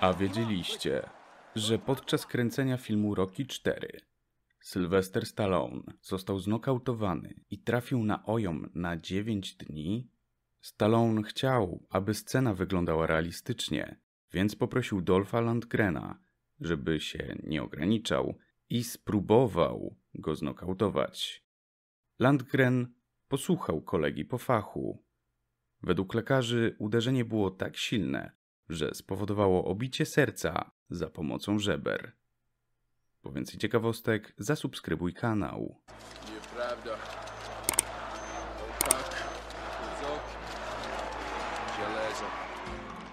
A wiedzieliście, że podczas kręcenia filmu Rocky 4 Sylvester Stallone został znokautowany i trafił na ojom na 9 dni? Stallone chciał, aby scena wyglądała realistycznie, więc poprosił Dolfa Landgrena, żeby się nie ograniczał i spróbował go znokautować. Landgren posłuchał kolegi po fachu Według lekarzy uderzenie było tak silne, że spowodowało obicie serca za pomocą żeber. Po więcej ciekawostek zasubskrybuj kanał. Nieprawda. O tak. Żelazo. Tak.